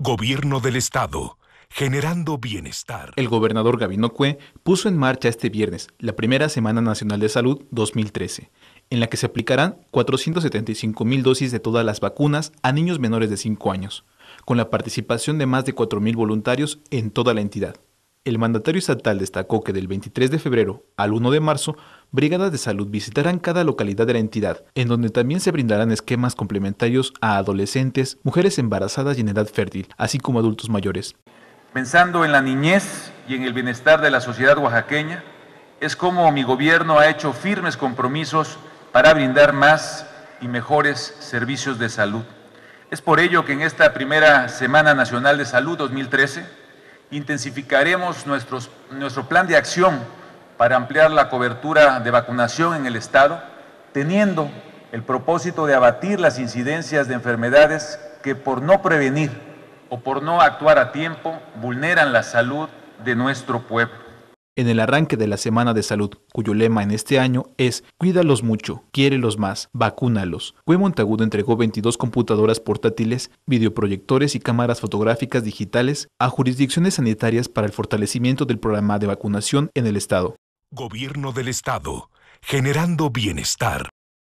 Gobierno del Estado. Generando bienestar. El gobernador Gavino Cue puso en marcha este viernes la primera Semana Nacional de Salud 2013, en la que se aplicarán 475 mil dosis de todas las vacunas a niños menores de 5 años, con la participación de más de 4.000 voluntarios en toda la entidad el mandatario estatal destacó que del 23 de febrero al 1 de marzo, brigadas de salud visitarán cada localidad de la entidad, en donde también se brindarán esquemas complementarios a adolescentes, mujeres embarazadas y en edad fértil, así como adultos mayores. Pensando en la niñez y en el bienestar de la sociedad oaxaqueña, es como mi gobierno ha hecho firmes compromisos para brindar más y mejores servicios de salud. Es por ello que en esta primera Semana Nacional de Salud 2013, Intensificaremos nuestro plan de acción para ampliar la cobertura de vacunación en el Estado, teniendo el propósito de abatir las incidencias de enfermedades que por no prevenir o por no actuar a tiempo vulneran la salud de nuestro pueblo en el arranque de la Semana de Salud, cuyo lema en este año es Cuídalos mucho, quiérelos más, vacúnalos. Cue Montagudo entregó 22 computadoras portátiles, videoproyectores y cámaras fotográficas digitales a jurisdicciones sanitarias para el fortalecimiento del programa de vacunación en el Estado. Gobierno del Estado, generando bienestar.